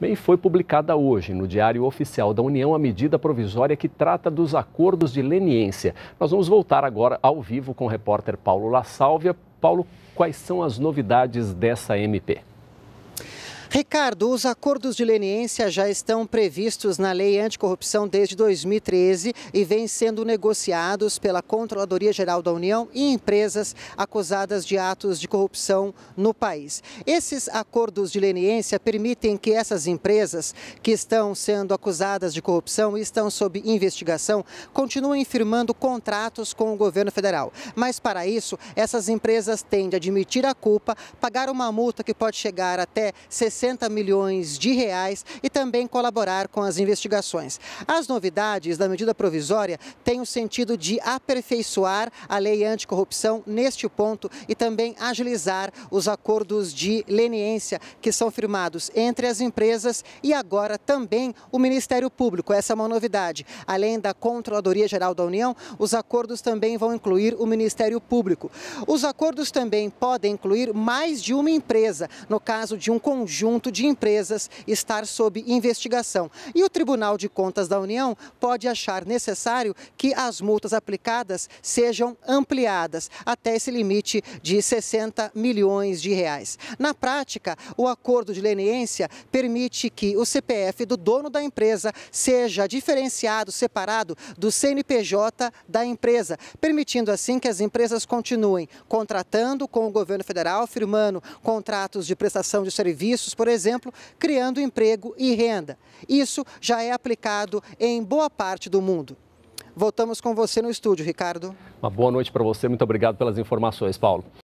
Bem, foi publicada hoje no Diário Oficial da União a medida provisória que trata dos acordos de leniência. Nós vamos voltar agora ao vivo com o repórter Paulo La Sálvia. Paulo, quais são as novidades dessa MP? Ricardo, os acordos de leniência já estão previstos na lei anticorrupção desde 2013 e vêm sendo negociados pela Controladoria Geral da União e empresas acusadas de atos de corrupção no país. Esses acordos de leniência permitem que essas empresas que estão sendo acusadas de corrupção e estão sob investigação continuem firmando contratos com o governo federal. Mas para isso, essas empresas têm de admitir a culpa, pagar uma multa que pode chegar até 60 60 milhões de reais e também colaborar com as investigações. As novidades da medida provisória têm o sentido de aperfeiçoar a lei anticorrupção neste ponto e também agilizar os acordos de leniência que são firmados entre as empresas e agora também o Ministério Público. Essa é uma novidade. Além da Controladoria Geral da União, os acordos também vão incluir o Ministério Público. Os acordos também podem incluir mais de uma empresa, no caso de um conjunto conjunto de empresas estar sob investigação. E o Tribunal de Contas da União pode achar necessário que as multas aplicadas sejam ampliadas até esse limite de 60 milhões de reais. Na prática, o acordo de leniência permite que o CPF do dono da empresa seja diferenciado, separado do CNPJ da empresa, permitindo assim que as empresas continuem contratando com o governo federal, firmando contratos de prestação de serviços por exemplo, criando emprego e renda. Isso já é aplicado em boa parte do mundo. Voltamos com você no estúdio, Ricardo. Uma boa noite para você, muito obrigado pelas informações, Paulo.